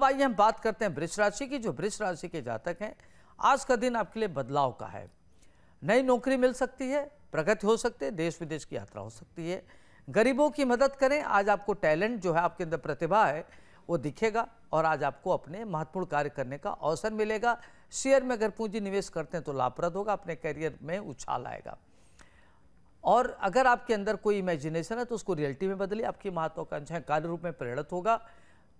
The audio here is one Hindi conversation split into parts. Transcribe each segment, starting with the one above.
अब आइए हम बात करते हैं वृक्ष राशि की जो वृक्ष राशि के जातक हैं आज का दिन आपके लिए बदलाव का है नई नौकरी मिल सकती है प्रगति हो सकती है देश विदेश की यात्रा हो सकती है गरीबों की मदद करें आज आपको टैलेंट जो है आपके अंदर प्रतिभा है वो दिखेगा और आज आपको अपने महत्वपूर्ण कार्य करने का अवसर मिलेगा शेयर में अगर पूंजी निवेश करते हैं तो लाभप्रद होगा अपने करियर में उछाल आएगा और अगर आपके अंदर कोई इमेजिनेशन है तो उसको रियलिटी में बदलिए आपकी महत्वाकांक्षाएं कार्य रूप में प्रेरित होगा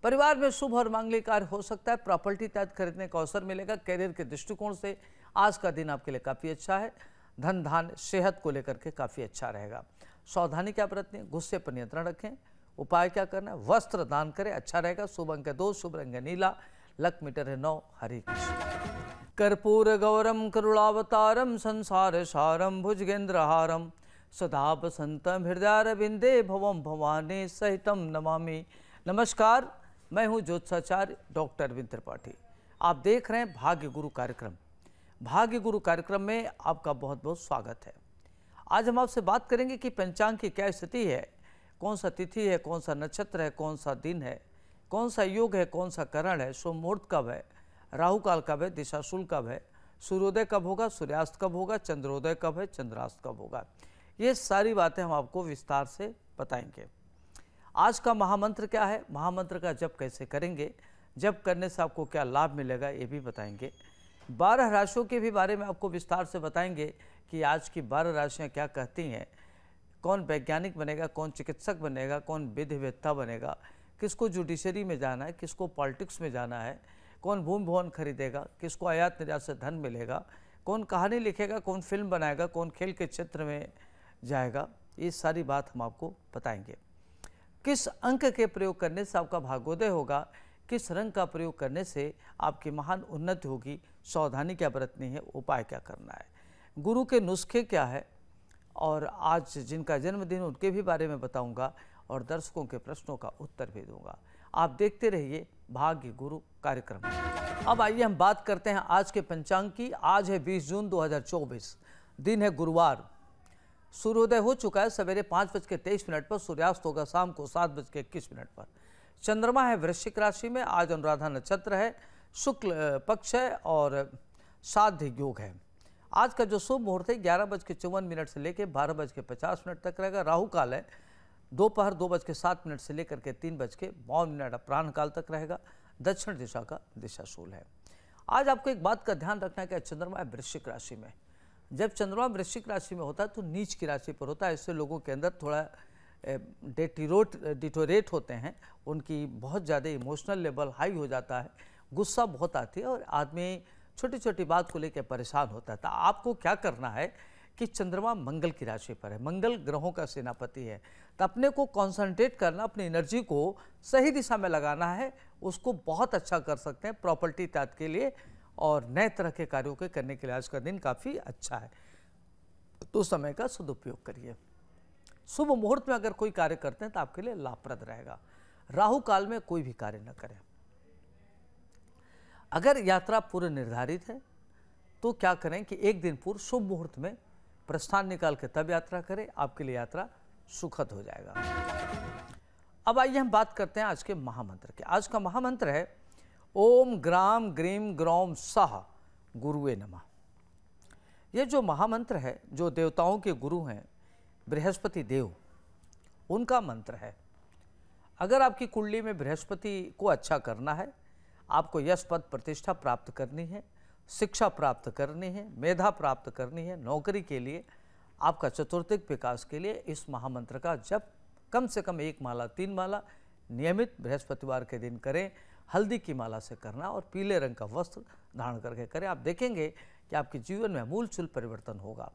परिवार में शुभ और मांगलिक कार्य हो सकता है प्रॉपर्टी तहत खरीदने का अवसर मिलेगा करियर के दृष्टिकोण से आज का दिन आपके लिए काफ़ी अच्छा है धन धान सेहत को लेकर के काफ़ी अच्छा रहेगा सावधानी क्या बरतनी गुस्से पर नियंत्रण रखें उपाय क्या करना है वस्त्र दान करें अच्छा रहेगा शुभ अंक दो शुभ रंग नीला लक मीटर है नौ हरि कर्पूर गौरम करुणावतारम संसार सारम भुजगेंद्रहारम सदा बसंतम हृदय बिंदे भवम भवानी सहितम नमामि नमस्कार मैं हूं ज्योत्साचार्य डॉक्टर अरविंद त्रिपाठी आप देख रहे हैं भाग्य गुरु कार्यक्रम भाग्य गुरु कार्यक्रम में आपका बहुत बहुत स्वागत है आज हम आपसे बात करेंगे कि पंचांग की क्या स्थिति है कौन सा तिथि है कौन सा नक्षत्र है कौन सा दिन है कौन सा योग है कौन सा करण है शुभ कब है राहुकाल कब है दिशाशुल कब है सूर्योदय कब होगा सूर्यास्त कब होगा चंद्रोदय कब है चंद्रास्त कब होगा ये सारी बातें हम आपको विस्तार से बताएंगे आज का महामंत्र क्या है महामंत्र का जप कैसे करेंगे जप करने से आपको क्या लाभ मिलेगा ये भी बताएंगे बारह राशियों के भी बारे में आपको विस्तार से बताएंगे कि आज की बारह राशियाँ क्या कहती हैं कौन वैज्ञानिक बनेगा कौन चिकित्सक बनेगा कौन विधिवेत्ता बनेगा किसको जुडिशरी में जाना है किसको पॉलिटिक्स में जाना है कौन भूमि भवन खरीदेगा किसको आयात निर्यात से धन मिलेगा कौन कहानी लिखेगा कौन फिल्म बनाएगा कौन खेल के क्षेत्र में जाएगा ये सारी बात हम आपको बताएंगे किस अंक के प्रयोग करने से आपका भागोदय होगा किस रंग का प्रयोग करने से आपकी महान उन्नति होगी सावधानी क्या बरतनी है उपाय क्या करना है गुरु के नुस्खे क्या है और आज जिनका जन्मदिन उनके भी बारे में बताऊंगा और दर्शकों के प्रश्नों का उत्तर भी दूंगा आप देखते रहिए भाग्य गुरु कार्यक्रम अब आइए हम बात करते हैं आज के पंचांग की आज है 20 जून 2024 दिन है गुरुवार सूर्योदय हो चुका है सवेरे पाँच बज के तेईस मिनट पर सूर्यास्त होगा शाम को सात बज के इक्कीस मिनट पर चंद्रमा है वृश्चिक राशि में आज अनुराधा नक्षत्र है शुक्ल पक्ष है और साध्य योग है आज का जो शुभ मुहूर्त है ग्यारह बज के चौवन मिनट से लेकर बारह बज के पचास मिनट तक रहेगा राहु काल है दोपहर दो बज के सात मिनट से लेकर के तीन बज के बावन मिनट अपराह्न काल तक रहेगा दक्षिण दिशा का दिशाशूल है आज आपको एक बात का ध्यान रखना है कि चंद्रमा है वृश्चिक राशि में जब चंद्रमा वृश्चिक राशि में होता है तो नीच की राशि पर होता है इससे लोगों के अंदर थोड़ा डेटिरोट डिटोरेट होते हैं उनकी बहुत ज़्यादा इमोशनल लेवल हाई हो जाता है गुस्सा बहुत आती है और आदमी छोटी छोटी बात को लेकर परेशान होता है तो आपको क्या करना है कि चंद्रमा मंगल की राशि पर है मंगल ग्रहों का सेनापति है तो अपने को कॉन्सनट्रेट करना अपनी एनर्जी को सही दिशा में लगाना है उसको बहुत अच्छा कर सकते हैं प्रॉपर्टी तैयार के लिए और नए तरह के कार्यों के करने के लिए आज का दिन काफ़ी अच्छा है तो समय का सदुपयोग करिए शुभ मुहूर्त में अगर कोई कार्य करते हैं तो आपके लिए लाभप्रद रहेगा राहु काल में कोई भी कार्य न करें अगर यात्रा पूर्व निर्धारित है तो क्या करें कि एक दिन पूर्व शुभ मुहूर्त में प्रस्थान निकाल के तब यात्रा करें आपके लिए यात्रा सुखद हो जाएगा अब आइए हम बात करते हैं आज के महामंत्र के आज का महामंत्र है ओम ग्राम ग्रीम ग्रौम सह गुरुए नमः ये जो महामंत्र है जो देवताओं के गुरु हैं बृहस्पति देव उनका मंत्र है अगर आपकी कुंडली में बृहस्पति को अच्छा करना है आपको यश पद प्रतिष्ठा प्राप्त करनी है शिक्षा प्राप्त करनी है मेधा प्राप्त करनी है नौकरी के लिए आपका चतुर्थिक विकास के लिए इस महामंत्र का जब कम से कम एक माला तीन माला नियमित बृहस्पतिवार के दिन करें हल्दी की माला से करना और पीले रंग का वस्त्र धारण करके करें आप देखेंगे कि आपके जीवन में अमूलचूल परिवर्तन होगा